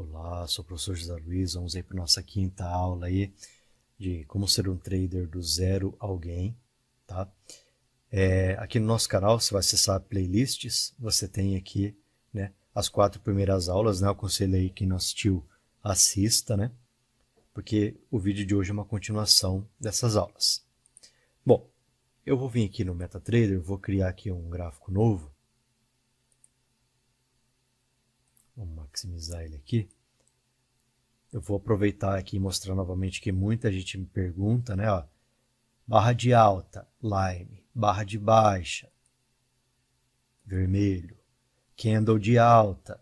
Olá, sou o professor José Luiz, vamos aí para nossa quinta aula aí de como ser um trader do zero alguém, tá? É, aqui no nosso canal você vai acessar playlists, você tem aqui né, as quatro primeiras aulas, né? Eu aconselho aí quem não assistiu, assista, né? Porque o vídeo de hoje é uma continuação dessas aulas. Bom, eu vou vir aqui no MetaTrader, vou criar aqui um gráfico novo Vamos maximizar ele aqui. Eu vou aproveitar aqui e mostrar novamente que muita gente me pergunta, né? Ó, barra de alta, lime. Barra de baixa, vermelho. Candle de alta,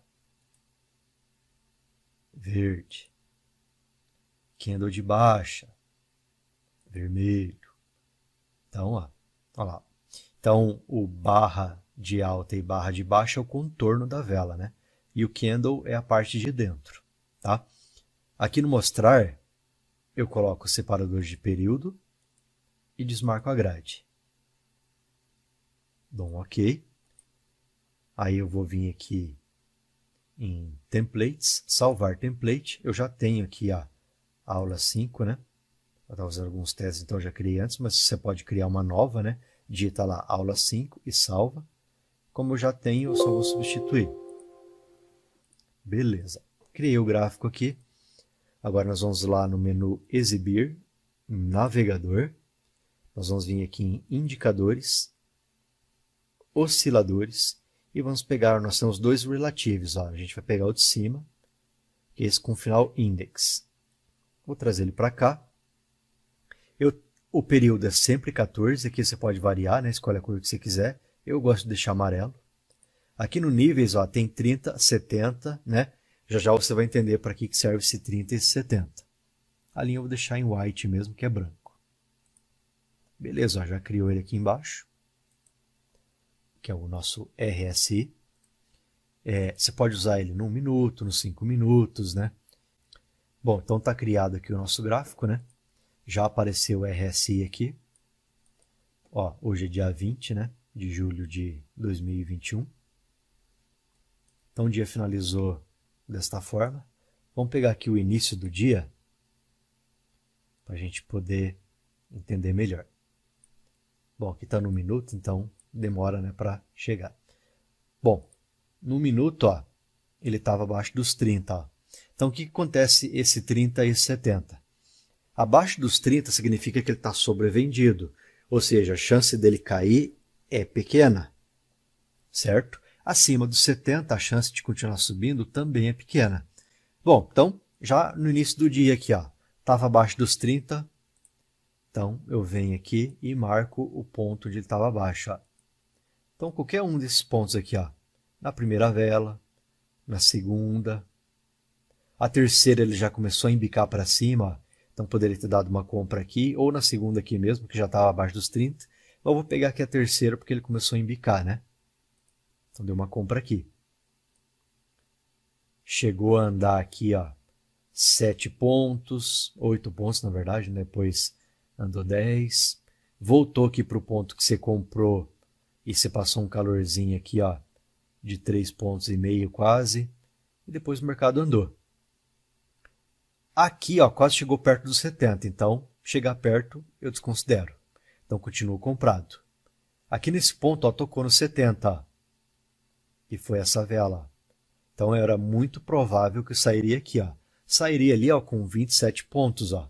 verde. Candle de baixa, vermelho. Então, ó, ó lá. Então, o barra de alta e barra de baixa é o contorno da vela, né? e o candle é a parte de dentro. Tá? Aqui no mostrar, eu coloco o separador de período e desmarco a grade. Dou um OK. Aí eu vou vir aqui em templates, salvar template. Eu já tenho aqui a aula 5, né? Eu estava usando alguns testes, então já criei antes, mas você pode criar uma nova, né? Digita lá aula 5 e salva. Como eu já tenho, eu só vou substituir. Beleza. Criei o gráfico aqui. Agora nós vamos lá no menu Exibir, Navegador. Nós vamos vir aqui em Indicadores, Osciladores, e vamos pegar, nós temos dois relativos. Ó. A gente vai pegar o de cima, que é esse com o final Index. Vou trazer ele para cá. Eu, o período é sempre 14, aqui você pode variar, né? escolhe a cor que você quiser. Eu gosto de deixar amarelo. Aqui no níveis ó, tem 30, 70, né? Já já você vai entender para que serve esse 30 e esse 70. A linha eu vou deixar em white mesmo, que é branco. Beleza, ó, já criou ele aqui embaixo, que é o nosso RSI. É, você pode usar ele num minuto, nos 5 minutos, né? Bom, então está criado aqui o nosso gráfico, né? Já apareceu o RSI aqui. Ó, hoje é dia 20 né, de julho de 2021. Então o dia finalizou desta forma. Vamos pegar aqui o início do dia para a gente poder entender melhor. Bom, aqui está no minuto, então demora né, para chegar. Bom, no minuto, ó, ele estava abaixo dos 30. Ó. Então, o que acontece esse 30 e 70? Abaixo dos 30 significa que ele está sobrevendido, ou seja, a chance dele cair é pequena, certo? Acima dos 70, a chance de continuar subindo também é pequena. Bom, então, já no início do dia aqui, ó, estava abaixo dos 30. Então, eu venho aqui e marco o ponto onde ele estava abaixo. Ó. Então, qualquer um desses pontos aqui, ó, na primeira vela, na segunda, a terceira ele já começou a embicar para cima, ó, então poderia ter dado uma compra aqui, ou na segunda aqui mesmo, que já estava abaixo dos 30. Mas eu vou pegar aqui a terceira porque ele começou a embicar, né? Então deu uma compra aqui. Chegou a andar aqui, ó, 7 pontos, 8 pontos na verdade, né? depois andou 10. Voltou aqui para o ponto que você comprou e você passou um calorzinho aqui, ó, de 3 pontos e meio quase. E depois o mercado andou. Aqui, ó, quase chegou perto dos 70, então chegar perto eu desconsidero. Então continuo comprado. Aqui nesse ponto, ó, tocou no 70, e foi essa vela. Então era muito provável que sairia aqui, ó. Sairia ali, ó, com 27 pontos, ó.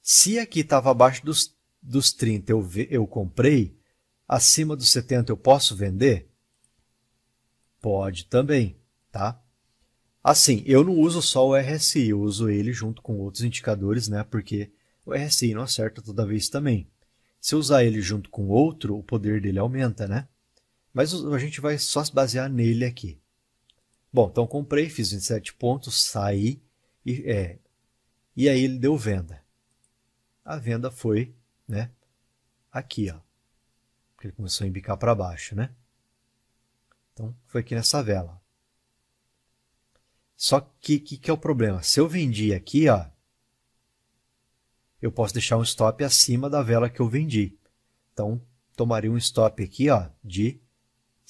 Se aqui estava abaixo dos, dos 30 eu, eu comprei, acima dos 70 eu posso vender? Pode também, tá? Assim, eu não uso só o RSI, eu uso ele junto com outros indicadores, né? Porque o RSI não acerta toda vez também. Se eu usar ele junto com outro, o poder dele aumenta, né? Mas a gente vai só se basear nele aqui. Bom, então comprei, fiz 27 pontos, saí e, é, e aí ele deu venda. A venda foi, né, aqui, ó. Porque ele começou a embicar para baixo, né? Então foi aqui nessa vela. Só que o que, que é o problema? Se eu vendi aqui, ó, eu posso deixar um stop acima da vela que eu vendi. Então tomaria um stop aqui, ó, de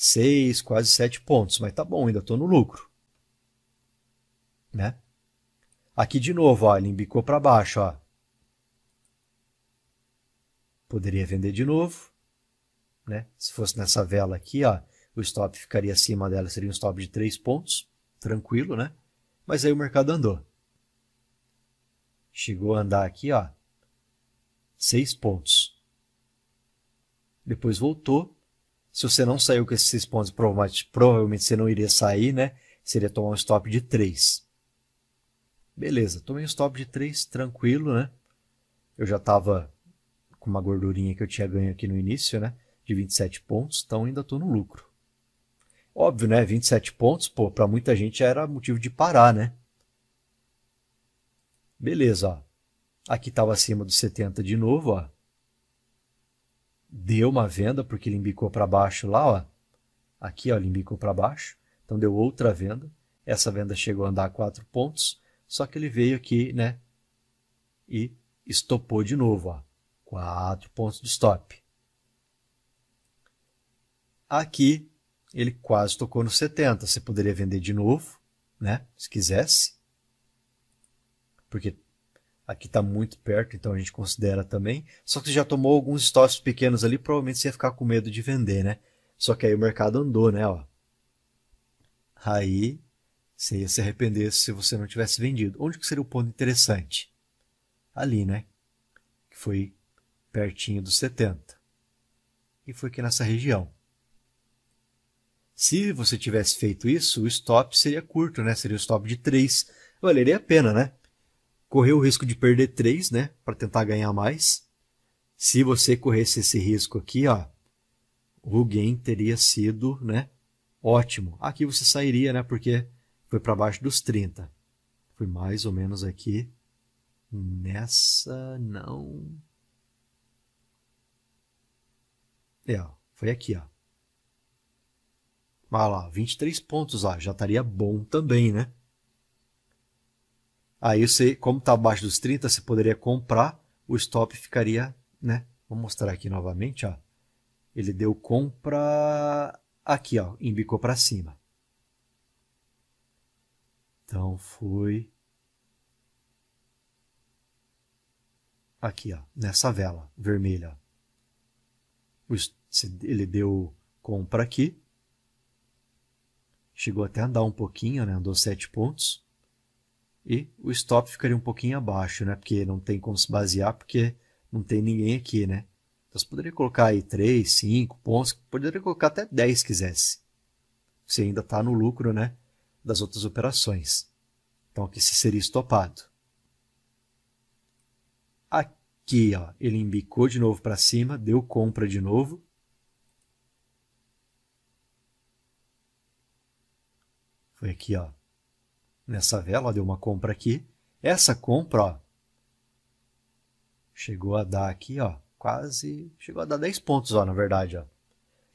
6, quase 7 pontos, mas tá bom, ainda estou no lucro. Né? Aqui de novo, ó, ele embicou para baixo. Ó. Poderia vender de novo. Né? Se fosse nessa vela aqui, ó, o stop ficaria acima dela, seria um stop de 3 pontos, tranquilo, né? Mas aí o mercado andou. Chegou a andar aqui, ó, 6 pontos. Depois voltou, se você não saiu com esses 6 pontos, provavelmente, você não iria sair, né? Seria tomar um stop de 3. Beleza, tomei um stop de 3, tranquilo, né? Eu já estava com uma gordurinha que eu tinha ganho aqui no início, né? De 27 pontos, então ainda estou no lucro. Óbvio, né? 27 pontos, pô, para muita gente era motivo de parar, né? Beleza, ó. Aqui estava acima dos 70 de novo, ó deu uma venda porque ele embicou para baixo lá, ó. Aqui, ó, ele embicou para baixo. Então deu outra venda. Essa venda chegou a andar a 4 pontos, só que ele veio aqui, né, e estopou de novo, ó. 4 pontos de stop. Aqui ele quase tocou no 70, você poderia vender de novo, né, se quisesse. Porque Aqui está muito perto, então a gente considera também. Só que você já tomou alguns stops pequenos ali, provavelmente você ia ficar com medo de vender, né? Só que aí o mercado andou, né? Ó. Aí você ia se arrepender se você não tivesse vendido. Onde que seria o ponto interessante? Ali, né? Que foi pertinho dos 70. E foi aqui nessa região. Se você tivesse feito isso, o stop seria curto, né? Seria o stop de 3. Valeria a pena, né? correu o risco de perder 3, né? Para tentar ganhar mais. Se você corresse esse risco aqui, ó, o gain teria sido, né? Ótimo. Aqui você sairia, né? Porque foi para baixo dos 30. Foi mais ou menos aqui. Nessa, não. É, ó, foi aqui, ó. Olha lá, 23 pontos, ó, já estaria bom também, né? Aí você, como está abaixo dos 30, você poderia comprar, o stop ficaria, né? Vou mostrar aqui novamente, ó. Ele deu compra aqui, ó, embicou para cima. Então foi aqui, ó, nessa vela vermelha. Ele deu compra aqui. Chegou até a andar um pouquinho, né? Andou 7 pontos e o stop ficaria um pouquinho abaixo, né? Porque não tem como se basear, porque não tem ninguém aqui, né? Então você poderia colocar aí 3, 5 pontos, poderia colocar até 10 se quisesse. Você ainda está no lucro, né? Das outras operações. Então aqui se seria estopado. Aqui, ó, ele embicou de novo para cima, deu compra de novo. Foi aqui, ó, nessa vela, deu uma compra aqui. Essa compra, ó, chegou a dar aqui, ó, quase, chegou a dar 10 pontos, ó, na verdade, ó.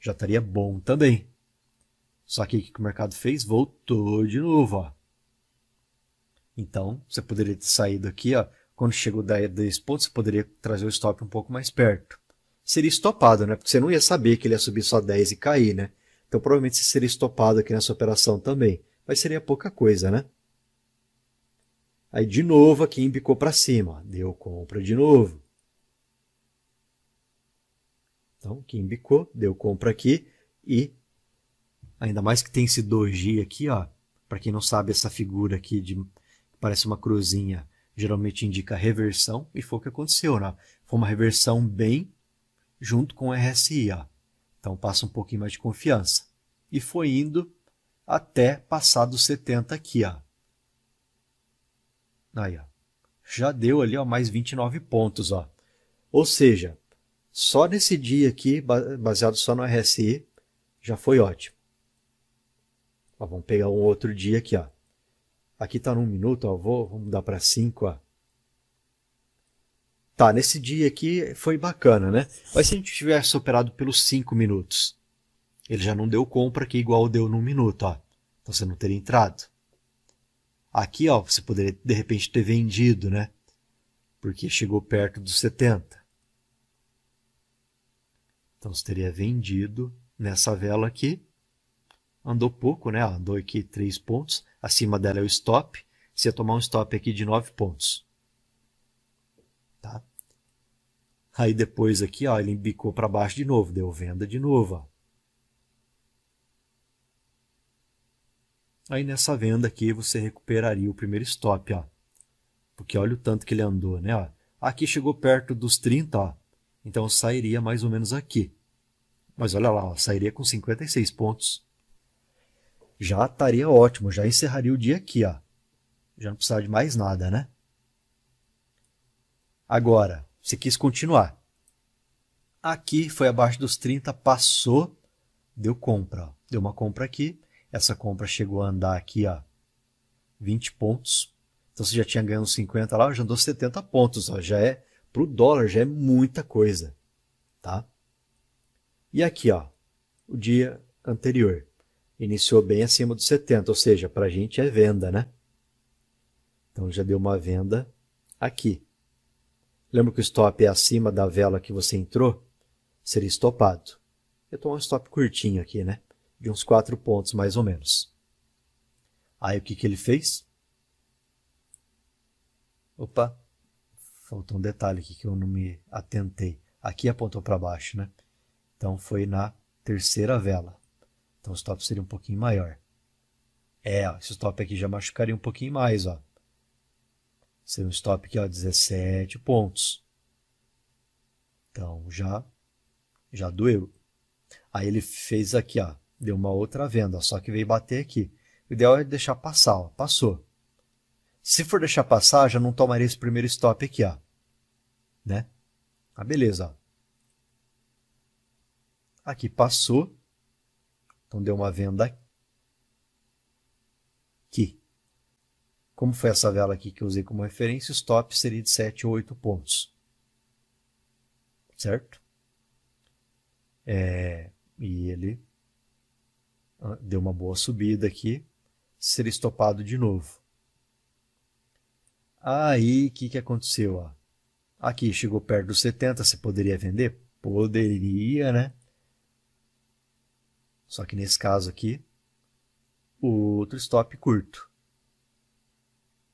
Já estaria bom também. Só que o que o mercado fez? Voltou de novo, ó. Então, você poderia ter saído aqui, ó, quando chegou a 10 pontos, você poderia trazer o stop um pouco mais perto. Seria estopado, né? Porque você não ia saber que ele ia subir só 10 e cair, né? Então, provavelmente você seria estopado aqui nessa operação também. Mas seria pouca coisa, né? Aí de novo aqui embicou para cima, deu compra de novo. Então, aqui embicou, deu compra aqui e ainda mais que tem esse doji aqui, ó. Para quem não sabe, essa figura aqui de parece uma cruzinha, geralmente indica reversão e foi o que aconteceu, né? Foi uma reversão bem junto com o RSI, ó. Então passa um pouquinho mais de confiança. E foi indo até passar dos 70 aqui, ó. Aí, ó, já deu ali ó, mais 29 pontos. Ó. Ou seja, só nesse dia aqui, baseado só no RSI, já foi ótimo. Ó, vamos pegar um outro dia aqui. Ó. Aqui está num minuto, ó, vou, vamos mudar para 5. Tá, nesse dia aqui foi bacana, né? Mas se a gente tivesse operado pelos 5 minutos, ele já não deu compra aqui igual deu num minuto. Ó. Então você não teria entrado. Aqui, ó, você poderia de repente ter vendido, né? Porque chegou perto dos 70. Então você teria vendido nessa vela aqui. Andou pouco, né? Andou aqui 3 pontos. Acima dela é o stop. Você ia tomar um stop aqui de 9 pontos. Tá? Aí depois aqui, ó, ele embicou para baixo de novo, deu venda de novo, ó. Aí nessa venda aqui você recuperaria o primeiro stop, ó. Porque olha o tanto que ele andou, né? Ó. Aqui chegou perto dos 30, ó. Então sairia mais ou menos aqui. Mas olha lá, ó, sairia com 56 pontos. Já estaria ótimo, já encerraria o dia aqui, ó. Já não precisava de mais nada, né? Agora, você quis continuar. Aqui foi abaixo dos 30, passou, deu compra, ó. Deu uma compra aqui, essa compra chegou a andar aqui a 20 pontos. Então você já tinha ganhado 50 lá, já andou 70 pontos. Ó, já é, para o dólar, já é muita coisa. Tá? E aqui, ó, o dia anterior. Iniciou bem acima dos 70, ou seja, para a gente é venda, né? Então já deu uma venda aqui. Lembra que o stop é acima da vela que você entrou? Seria estopado. Eu estou um stop curtinho aqui, né? de uns quatro pontos, mais ou menos. Aí o que, que ele fez? Opa, faltou um detalhe aqui que eu não me atentei. Aqui apontou para baixo, né? Então foi na terceira vela. Então o stop seria um pouquinho maior. É, ó, esse stop aqui já machucaria um pouquinho mais, ó. Seria um stop aqui, ó, 17 pontos. Então já já doeu. Aí ele fez aqui, ó, deu uma outra venda, só que veio bater aqui. O ideal é deixar passar, ó. passou. Se for deixar passar, já não tomaria esse primeiro stop aqui, ó. Né? Ah, beleza, Aqui passou. Então deu uma venda aqui. Como foi essa vela aqui que eu usei como referência, o stop seria de 7 ou 8 pontos. Certo? É, e ele ah, deu uma boa subida aqui, ser estopado de novo. Aí, o que, que aconteceu? Ó? Aqui, chegou perto dos 70, você poderia vender? Poderia, né? Só que nesse caso aqui, o outro stop curto.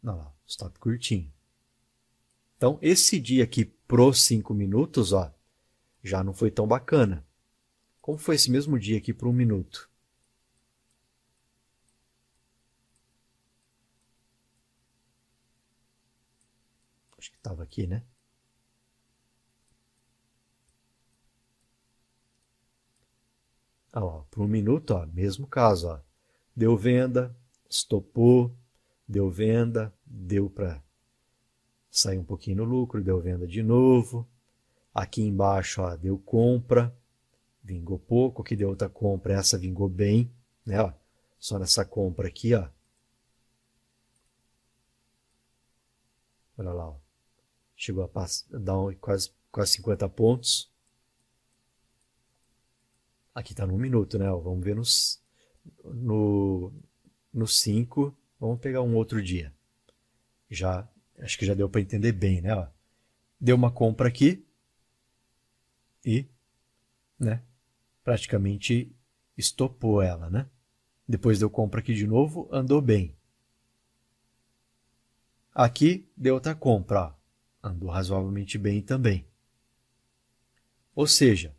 Não, stop curtinho. Então, esse dia aqui pro 5 minutos, ó, já não foi tão bacana. Como foi esse mesmo dia aqui para um minuto? Acho que estava aqui, né? Ah, ó, por um minuto, ó, mesmo caso, ó, deu venda, estopou, deu venda, deu para sair um pouquinho no lucro, deu venda de novo. Aqui embaixo ó, deu compra, vingou pouco, que deu outra compra, essa vingou bem, né? Ó, só nessa compra aqui, ó. Olha lá, ó chegou a dar quase, quase 50 pontos. Aqui está no minuto, né? Vamos ver nos, no, no 5. Vamos pegar um outro dia. Já acho que já deu para entender bem, né? Ó, deu uma compra aqui e, né? Praticamente estopou ela, né? Depois deu compra aqui de novo, andou bem. Aqui deu outra compra, ó andou razoavelmente bem também. Ou seja,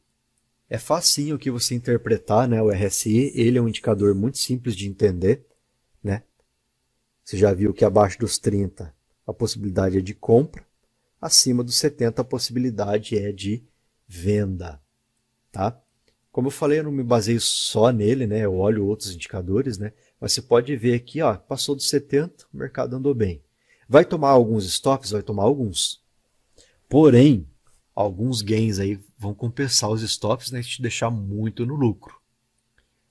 é facinho que você interpretar né, o RSI, ele é um indicador muito simples de entender. Né? Você já viu que abaixo dos 30 a possibilidade é de compra, acima dos 70 a possibilidade é de venda. Tá? Como eu falei, eu não me baseio só nele, né? eu olho outros indicadores, né? mas você pode ver aqui, ó, passou dos 70, o mercado andou bem. Vai tomar alguns stops, vai tomar alguns. Porém, alguns gains aí vão compensar os stops né, e te deixar muito no lucro.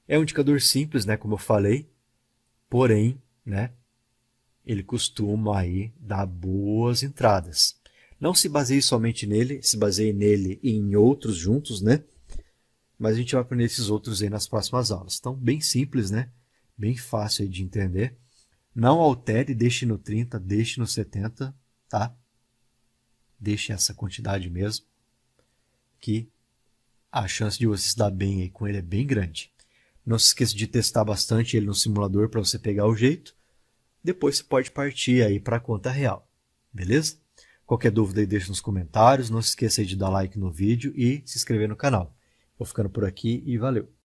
É um indicador simples, né, como eu falei, porém, né, ele costuma aí dar boas entradas. Não se baseie somente nele, se baseie nele e em outros juntos, né? Mas a gente vai aprender esses outros aí nas próximas aulas. Então, bem simples, né? Bem fácil de entender. Não altere, deixe no 30, deixe no 70, tá? Deixe essa quantidade mesmo, que a chance de você se dar bem aí com ele é bem grande. Não se esqueça de testar bastante ele no simulador para você pegar o jeito. Depois você pode partir aí para a conta real, beleza? Qualquer dúvida aí deixa nos comentários, não se esqueça de dar like no vídeo e se inscrever no canal. Vou ficando por aqui e valeu!